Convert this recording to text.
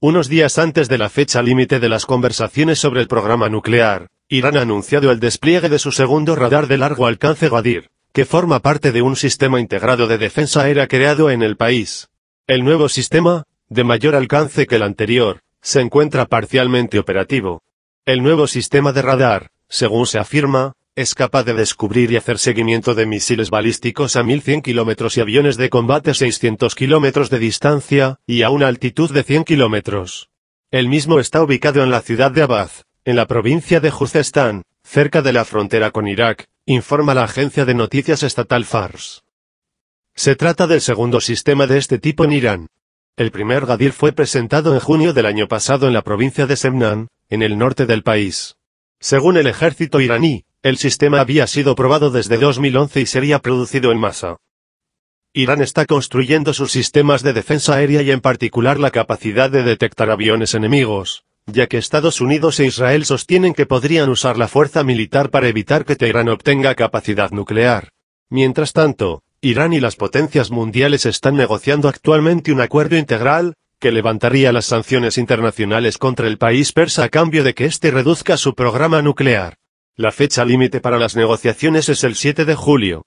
Unos días antes de la fecha límite de las conversaciones sobre el programa nuclear, Irán ha anunciado el despliegue de su segundo radar de largo alcance Gadir, que forma parte de un sistema integrado de defensa aérea creado en el país. El nuevo sistema, de mayor alcance que el anterior, se encuentra parcialmente operativo. El nuevo sistema de radar, según se afirma, es capaz de descubrir y hacer seguimiento de misiles balísticos a 1100 kilómetros y aviones de combate a 600 kilómetros de distancia, y a una altitud de 100 kilómetros. El mismo está ubicado en la ciudad de Abad, en la provincia de Juzestán, cerca de la frontera con Irak, informa la agencia de noticias estatal Fars. Se trata del segundo sistema de este tipo en Irán. El primer Gadir fue presentado en junio del año pasado en la provincia de Semnan, en el norte del país. Según el ejército iraní, el sistema había sido probado desde 2011 y sería producido en masa. Irán está construyendo sus sistemas de defensa aérea y en particular la capacidad de detectar aviones enemigos, ya que Estados Unidos e Israel sostienen que podrían usar la fuerza militar para evitar que Teherán obtenga capacidad nuclear. Mientras tanto, Irán y las potencias mundiales están negociando actualmente un acuerdo integral, que levantaría las sanciones internacionales contra el país persa a cambio de que éste reduzca su programa nuclear. La fecha límite para las negociaciones es el 7 de julio.